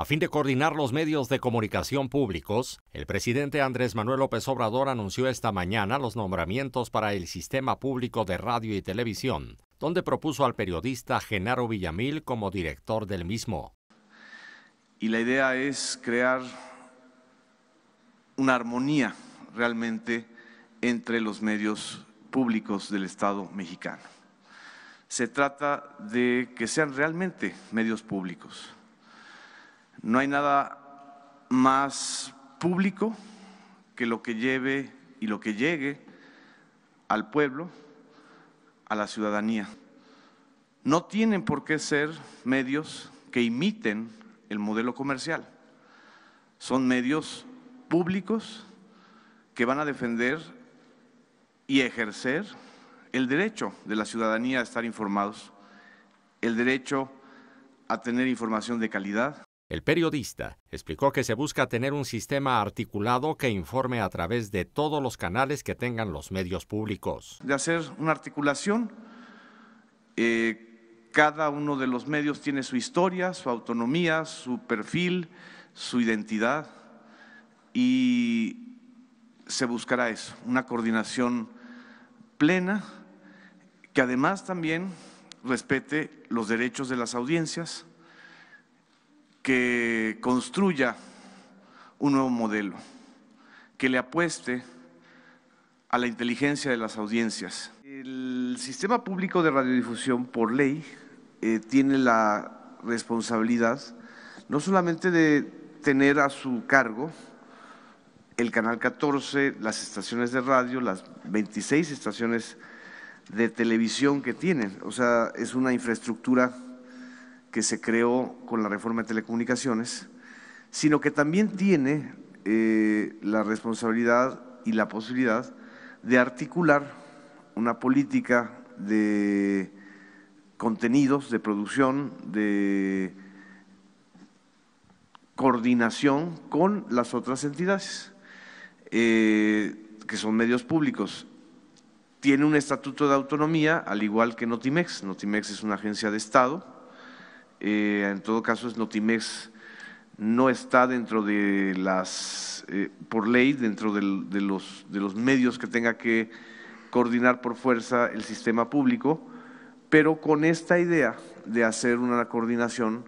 A fin de coordinar los medios de comunicación públicos, el presidente Andrés Manuel López Obrador anunció esta mañana los nombramientos para el Sistema Público de Radio y Televisión, donde propuso al periodista Genaro Villamil como director del mismo. Y la idea es crear una armonía realmente entre los medios públicos del Estado mexicano. Se trata de que sean realmente medios públicos no hay nada más público que lo que lleve y lo que llegue al pueblo, a la ciudadanía. No tienen por qué ser medios que imiten el modelo comercial. Son medios públicos que van a defender y ejercer el derecho de la ciudadanía a estar informados, el derecho a tener información de calidad, el periodista explicó que se busca tener un sistema articulado que informe a través de todos los canales que tengan los medios públicos. De hacer una articulación, eh, cada uno de los medios tiene su historia, su autonomía, su perfil, su identidad y se buscará eso, una coordinación plena que además también respete los derechos de las audiencias que construya un nuevo modelo, que le apueste a la inteligencia de las audiencias. El sistema público de radiodifusión, por ley, eh, tiene la responsabilidad no solamente de tener a su cargo el canal 14, las estaciones de radio, las 26 estaciones de televisión que tienen, o sea, es una infraestructura que se creó con la reforma de telecomunicaciones, sino que también tiene eh, la responsabilidad y la posibilidad de articular una política de contenidos, de producción, de coordinación con las otras entidades, eh, que son medios públicos. Tiene un estatuto de autonomía, al igual que Notimex. Notimex es una agencia de Estado, eh, en todo caso es Notimex, no está dentro de las, eh, por ley, dentro de los medios que tenga que coordinar por fuerza el sistema público, pero con esta idea de hacer una coordinación,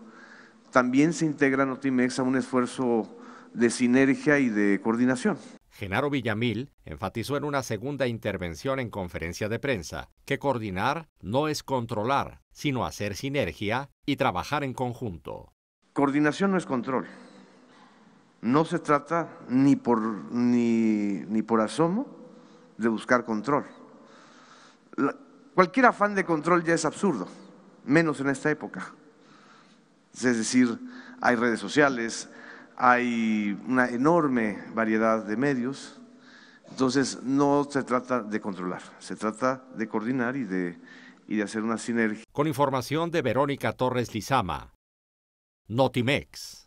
también se integra Notimex a un esfuerzo de sinergia y de coordinación. Genaro Villamil enfatizó en una segunda intervención en conferencia de prensa que coordinar no es controlar, sino hacer sinergia y trabajar en conjunto. Coordinación no es control. No se trata ni por, asomo de buscar control. cualquier afán de control ya es absurdo, menos en esta época. Es decir, hay redes sociales, hay una enorme variedad de medios, entonces no se trata de controlar, se trata de coordinar y de, y de hacer una sinergia. Con información de Verónica Torres Lizama, Notimex.